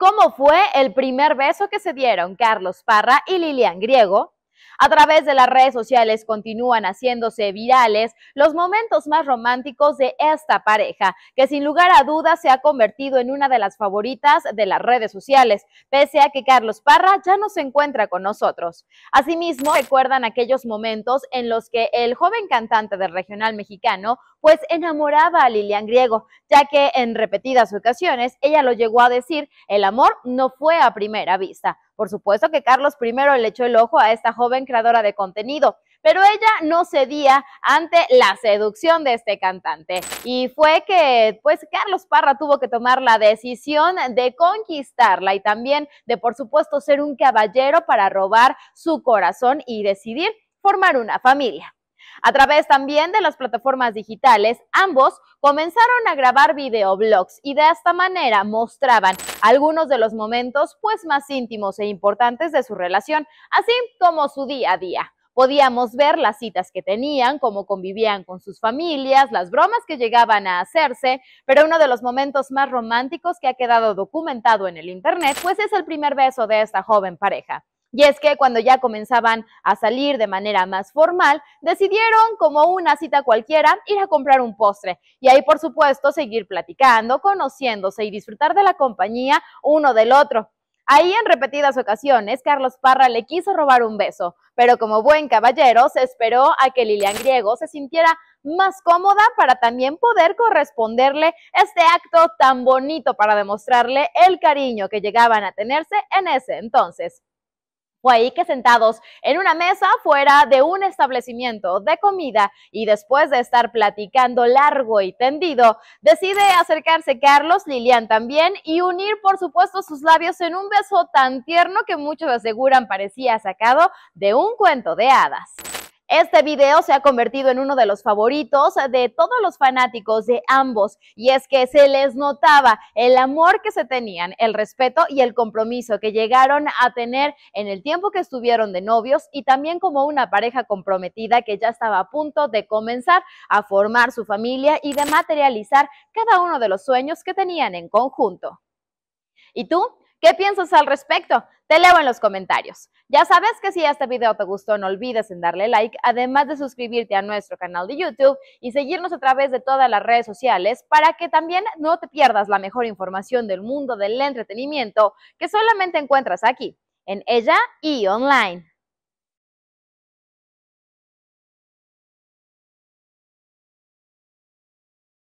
¿Cómo fue el primer beso que se dieron Carlos Parra y Lilian Griego? A través de las redes sociales continúan haciéndose virales los momentos más románticos de esta pareja, que sin lugar a dudas se ha convertido en una de las favoritas de las redes sociales, pese a que Carlos Parra ya no se encuentra con nosotros. Asimismo, recuerdan aquellos momentos en los que el joven cantante del regional mexicano pues enamoraba a Lilian Griego, ya que en repetidas ocasiones ella lo llegó a decir, el amor no fue a primera vista. Por supuesto que Carlos I le echó el ojo a esta joven creadora de contenido, pero ella no cedía ante la seducción de este cantante. Y fue que, pues, Carlos Parra tuvo que tomar la decisión de conquistarla y también de, por supuesto, ser un caballero para robar su corazón y decidir formar una familia. A través también de las plataformas digitales, ambos comenzaron a grabar videoblogs y de esta manera mostraban algunos de los momentos pues más íntimos e importantes de su relación, así como su día a día. Podíamos ver las citas que tenían, cómo convivían con sus familias, las bromas que llegaban a hacerse, pero uno de los momentos más románticos que ha quedado documentado en el Internet, pues es el primer beso de esta joven pareja. Y es que cuando ya comenzaban a salir de manera más formal, decidieron, como una cita cualquiera, ir a comprar un postre. Y ahí, por supuesto, seguir platicando, conociéndose y disfrutar de la compañía uno del otro. Ahí en repetidas ocasiones, Carlos Parra le quiso robar un beso, pero como buen caballero se esperó a que Lilian Griego se sintiera más cómoda para también poder corresponderle este acto tan bonito para demostrarle el cariño que llegaban a tenerse en ese entonces ahí que sentados en una mesa fuera de un establecimiento de comida y después de estar platicando largo y tendido, decide acercarse Carlos, Lilian también y unir por supuesto sus labios en un beso tan tierno que muchos aseguran parecía sacado de un cuento de hadas. Este video se ha convertido en uno de los favoritos de todos los fanáticos de ambos y es que se les notaba el amor que se tenían, el respeto y el compromiso que llegaron a tener en el tiempo que estuvieron de novios y también como una pareja comprometida que ya estaba a punto de comenzar a formar su familia y de materializar cada uno de los sueños que tenían en conjunto. ¿Y tú? ¿Qué piensas al respecto? Te leo en los comentarios. Ya sabes que si este video te gustó, no olvides en darle like, además de suscribirte a nuestro canal de YouTube y seguirnos a través de todas las redes sociales para que también no te pierdas la mejor información del mundo del entretenimiento que solamente encuentras aquí, en ella y online.